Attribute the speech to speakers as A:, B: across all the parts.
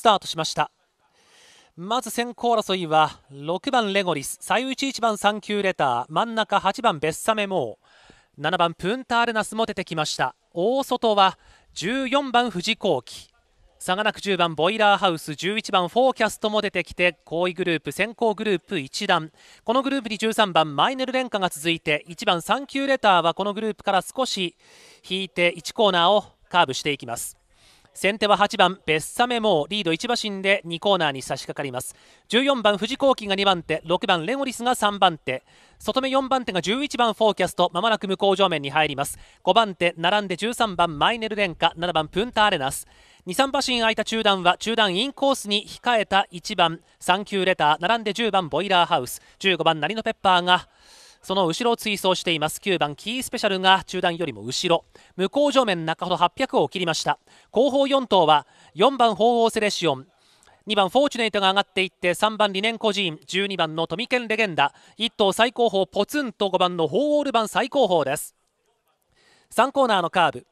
A: スタートしましたまず先行争いは6番レゴリス左右1番3級レター真ん中8番ベッサメモー7番プンターレナスも出てきました大外は14番藤幸輝差がなく10番ボイラーハウス11番フォーキャストも出てきて後位グループ先行グループ1段このグループに13番マイネルレンカが続いて1番3級レターはこのグループから少し引いて1コーナーをカーブしていきます先手は8番ベッサメモーリード1馬身で2コーナーに差し掛かります14番藤幸輝が2番手6番レゴリスが3番手外目4番手が11番フォーキャストまもなく向こう上面に入ります5番手並んで13番マイネルレンカ7番プンターレナス23馬身空いた中段は中段インコースに控えた1番3球レター並んで10番ボイラーハウス15番ナリノペッパーがその後ろを追走しています9番キースペシャルが中段よりも後ろ向こう上面中ほど800を切りました後方4頭は4番鳳凰セレシオン2番フォーチュネイトが上がっていって3番リネンコジーン12番のトミケンレゲンダ1頭最高峰ポツンと5番のホーオール版最高峰です3コーナーのカーブ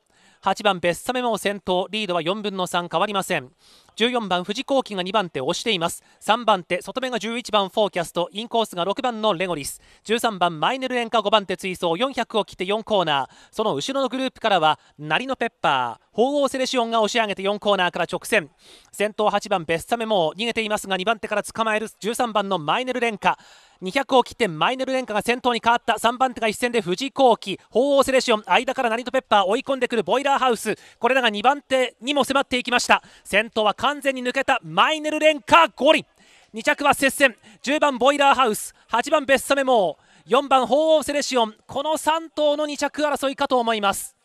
A: 8番ベッサメモを先頭リードは4分の3変わりません14番藤幸輝が2番手を押しています3番手外目が11番フォーキャストインコースが6番のレゴリス13番マイネルンカ5番手追走400を切って4コーナーその後ろのグループからはナリノペッパー鳳凰セレシオンが押し上げて4コーナーから直線先頭8番ベッサメモを逃げていますが2番手から捕まえる13番のマイネルレンカ200を切ってマイネルレンカが先頭に変わった3番手が一戦で藤幸輝鳳凰セレシオン間からナリトペッパー追い込んでくるボイラーハウスこれらが2番手にも迫っていきました先頭は完全に抜けたマイネルレンカ五輪2着は接戦10番ボイラーハウス8番ベッサメモー4番鳳凰セレシオンこの3頭の2着争いかと思います